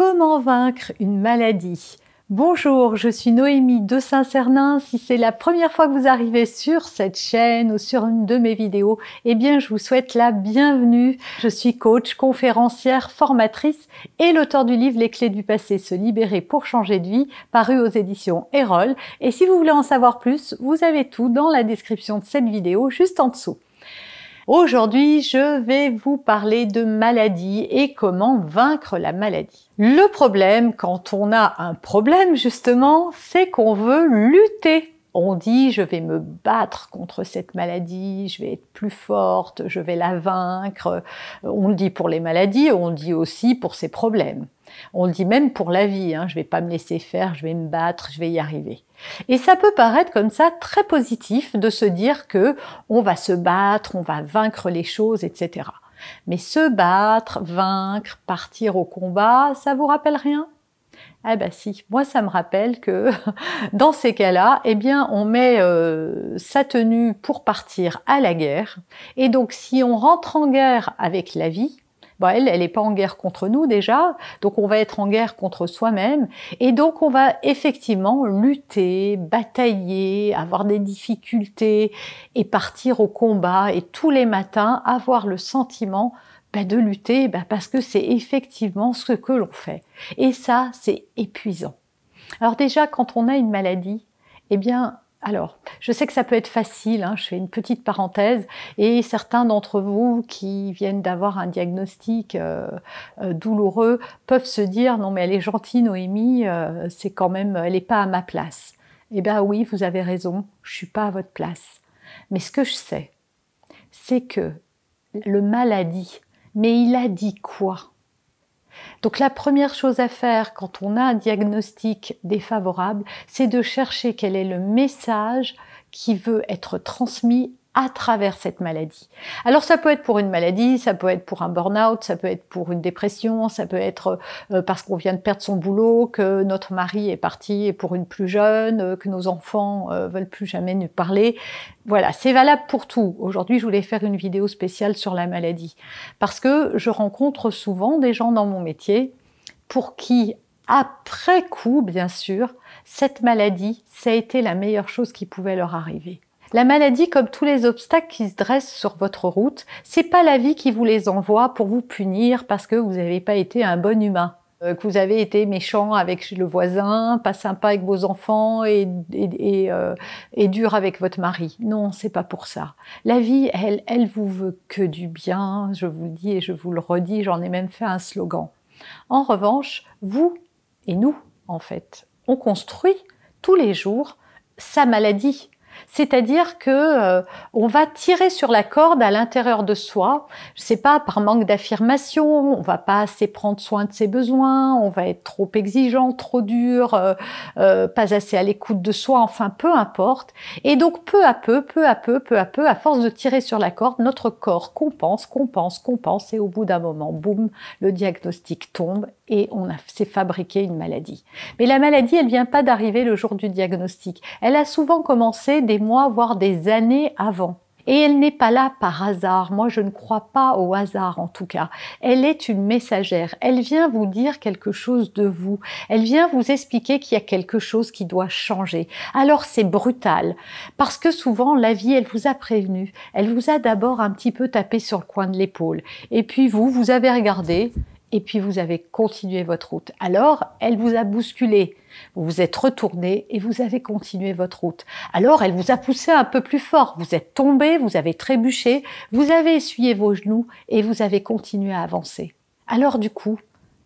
Comment vaincre une maladie Bonjour, je suis Noémie de Saint-Cernin. Si c'est la première fois que vous arrivez sur cette chaîne ou sur une de mes vidéos, eh bien, je vous souhaite la bienvenue. Je suis coach, conférencière, formatrice et l'auteur du livre Les clés du passé, se libérer pour changer de vie, paru aux éditions Erol. Et si vous voulez en savoir plus, vous avez tout dans la description de cette vidéo juste en dessous. Aujourd'hui, je vais vous parler de maladie et comment vaincre la maladie. Le problème, quand on a un problème justement, c'est qu'on veut lutter on dit je vais me battre contre cette maladie, je vais être plus forte, je vais la vaincre. On le dit pour les maladies, on le dit aussi pour ses problèmes. On le dit même pour la vie, hein, je ne vais pas me laisser faire, je vais me battre, je vais y arriver. Et ça peut paraître comme ça très positif de se dire que on va se battre, on va vaincre les choses, etc. Mais se battre, vaincre, partir au combat, ça vous rappelle rien ah ben si, moi ça me rappelle que dans ces cas-là, eh bien on met euh, sa tenue pour partir à la guerre. Et donc si on rentre en guerre avec la vie, bah elle, elle n'est pas en guerre contre nous déjà, donc on va être en guerre contre soi-même, et donc on va effectivement lutter, batailler, avoir des difficultés, et partir au combat, et tous les matins avoir le sentiment bah, de lutter bah, Parce que c'est effectivement ce que l'on fait. Et ça, c'est épuisant. Alors déjà, quand on a une maladie, eh bien, alors, je sais que ça peut être facile, hein, je fais une petite parenthèse, et certains d'entre vous qui viennent d'avoir un diagnostic euh, euh, douloureux peuvent se dire, non mais elle est gentille Noémie, euh, c'est quand même, elle n'est pas à ma place. Eh bien oui, vous avez raison, je ne suis pas à votre place. Mais ce que je sais, c'est que le maladie mais il a dit quoi donc la première chose à faire quand on a un diagnostic défavorable, c'est de chercher quel est le message qui veut être transmis à travers cette maladie. Alors ça peut être pour une maladie, ça peut être pour un burn-out, ça peut être pour une dépression, ça peut être euh, euh, parce qu'on vient de perdre son boulot, que notre mari est parti et pour une plus jeune, euh, que nos enfants veulent plus jamais nous parler. Voilà, c'est valable pour tout. Aujourd'hui, je voulais faire une vidéo spéciale sur la maladie parce que je rencontre souvent des gens dans mon métier pour qui après coup, bien sûr, cette maladie, ça a été la meilleure chose qui pouvait leur arriver. La maladie, comme tous les obstacles qui se dressent sur votre route, c'est pas la vie qui vous les envoie pour vous punir parce que vous n'avez pas été un bon humain, euh, que vous avez été méchant avec le voisin, pas sympa avec vos enfants et, euh, et, dur avec votre mari. Non, c'est pas pour ça. La vie, elle, elle vous veut que du bien. Je vous le dis et je vous le redis. J'en ai même fait un slogan. En revanche, vous et nous, en fait, on construit tous les jours sa maladie c'est-à-dire que euh, on va tirer sur la corde à l'intérieur de soi. Je sais pas par manque d'affirmation, on va pas assez prendre soin de ses besoins, on va être trop exigeant, trop dur, euh, euh, pas assez à l'écoute de soi, enfin peu importe. Et donc peu à peu, peu à peu, peu à peu, à force de tirer sur la corde, notre corps compense, compense, compense, et au bout d'un moment, boum, le diagnostic tombe et on s'est fabriqué une maladie. Mais la maladie, elle vient pas d'arriver le jour du diagnostic. Elle a souvent commencé des mois, voire des années avant. Et elle n'est pas là par hasard. Moi, je ne crois pas au hasard, en tout cas. Elle est une messagère. Elle vient vous dire quelque chose de vous. Elle vient vous expliquer qu'il y a quelque chose qui doit changer. Alors, c'est brutal. Parce que souvent, la vie, elle vous a prévenu. Elle vous a d'abord un petit peu tapé sur le coin de l'épaule. Et puis, vous, vous avez regardé et puis vous avez continué votre route. Alors, elle vous a bousculé, vous vous êtes retourné et vous avez continué votre route. Alors, elle vous a poussé un peu plus fort, vous êtes tombé, vous avez trébuché, vous avez essuyé vos genoux et vous avez continué à avancer. Alors, du coup,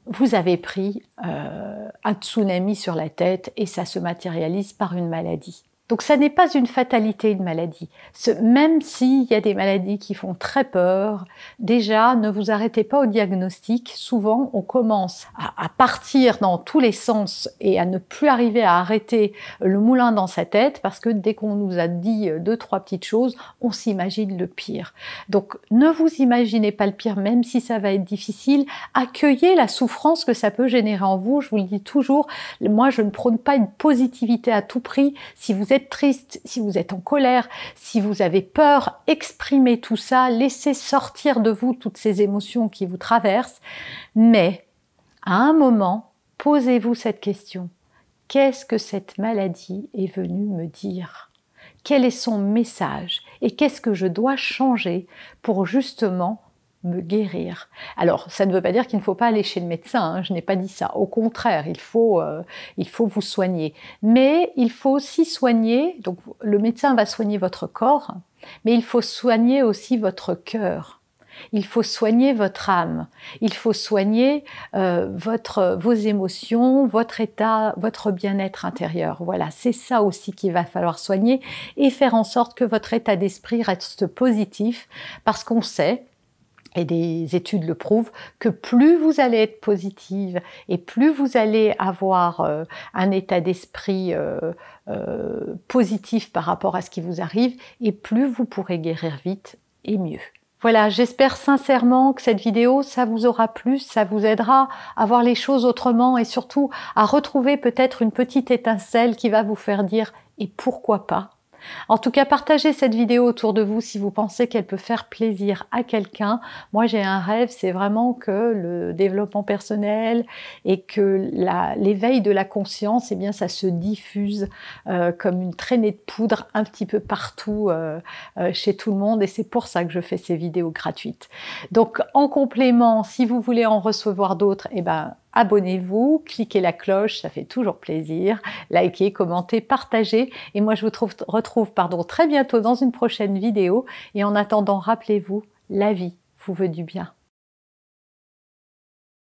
vous avez pris euh, un tsunami sur la tête et ça se matérialise par une maladie. Donc ça n'est pas une fatalité, une maladie. Ce, même s'il y a des maladies qui font très peur, déjà, ne vous arrêtez pas au diagnostic. Souvent, on commence à, partir dans tous les sens et à ne plus arriver à arrêter le moulin dans sa tête parce que dès qu'on nous a dit euh, deux, trois petites choses, on s'imagine le pire. Donc ne vous imaginez pas le pire, même si ça va être difficile. Accueillez la souffrance que ça peut générer en vous. Je vous le dis toujours, moi, je ne prône pas une positivité à tout prix. Si vous triste, si vous êtes en colère, si vous avez peur, exprimez tout ça, laissez sortir de vous toutes ces émotions qui vous traversent. Mais à un moment, posez-vous cette question. Qu'est-ce que cette maladie est venue me dire Quel est son message Et qu'est-ce que je dois changer pour justement me guérir. Alors, ça ne veut pas dire qu'il ne faut pas aller chez le médecin, hein, je n'ai pas dit ça. Au contraire, il faut, euh, il faut vous soigner. Mais il faut aussi soigner, donc le médecin va soigner votre corps, mais il faut soigner aussi votre cœur. Il faut soigner votre âme, il faut soigner euh, votre, vos émotions, votre état, votre bien-être intérieur. Voilà, c'est ça aussi qu'il va falloir soigner et faire en sorte que votre état d'esprit reste positif parce qu'on sait et des études le prouvent, que plus vous allez être positive et plus vous allez avoir euh, un état d'esprit euh, euh, positif par rapport à ce qui vous arrive, et plus vous pourrez guérir vite et mieux. Voilà, j'espère sincèrement que cette vidéo, ça vous aura plu, ça vous aidera à voir les choses autrement et surtout à retrouver peut-être une petite étincelle qui va vous faire dire et pourquoi pas en tout cas, partagez cette vidéo autour de vous si vous pensez qu'elle peut faire plaisir à quelqu'un. Moi, j'ai un rêve, c'est vraiment que le développement personnel et que l'éveil de la conscience, eh bien, ça se diffuse euh, comme une traînée de poudre un petit peu partout euh, euh, chez tout le monde. Et c'est pour ça que je fais ces vidéos gratuites. Donc, en complément, si vous voulez en recevoir d'autres, eh ben, abonnez-vous, cliquez la cloche, ça fait toujours plaisir, likez, commentez, partagez. Et moi, je vous retrouve pardon, très bientôt dans une prochaine vidéo. Et en attendant, rappelez-vous, la vie vous veut du bien.